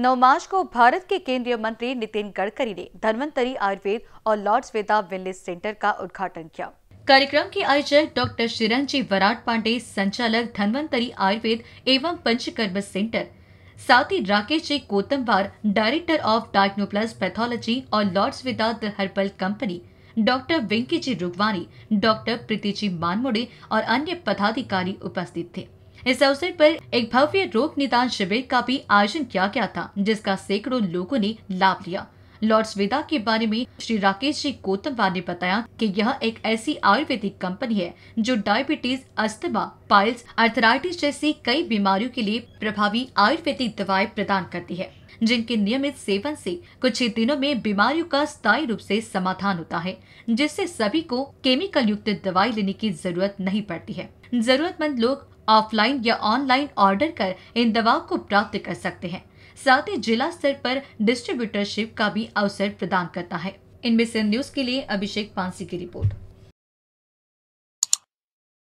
9 मार्च को भारत के केंद्रीय मंत्री नितिन गडकरी ने धनवंतरी आयुर्वेद और लॉर्ड्स वेदा वेलनेस सेंटर का उद्घाटन किया कार्यक्रम के आयोजक डॉक्टर चिरंजी वराट पांडे संचालक धनवंतरी आयुर्वेद एवं पंचकर्म सेंटर साथ ही Rakesh ji Kotamwar director of Diagnoplus pathology और Lords Vida the herbal company doctor Venky ji Rugwani doctor Preeti ji Manmode और अन्य पदाधिकारी उपस्थित थे इस अवसर पर एक भव्य रोग निदान शिविर का भी आयोजन किया गया था जिसका सैकड़ों लोगों ने लाभ लिया लॉर्ड वेदा के बारे में श्री राकेश जी कोतमवार ने बताया कि यह एक ऐसी आयुर्वेदिक कंपनी है जो डायबिटीज अस्थमा पाइल्स अर्थराइटिस जैसी कई बीमारियों के लिए प्रभावी आयुर्वेदिक दवाएं प्रदान करती है जिनके नियमित सेवन से कुछ ही दिनों में बीमारियों का स्थायी रूप से समाधान होता है जिससे सभी को केमिकल युक्त दवाई लेने की जरूरत नहीं पड़ती है जरूरतमंद लोग ऑफलाइन या ऑनलाइन ऑर्डर कर इन दवाओं को प्राप्त कर सकते हैं साथ ही जिला स्तर पर डिस्ट्रीब्यूटरशिप का भी अवसर प्रदान करता है इनमें से न्यूज के लिए अभिषेक पांसी की रिपोर्ट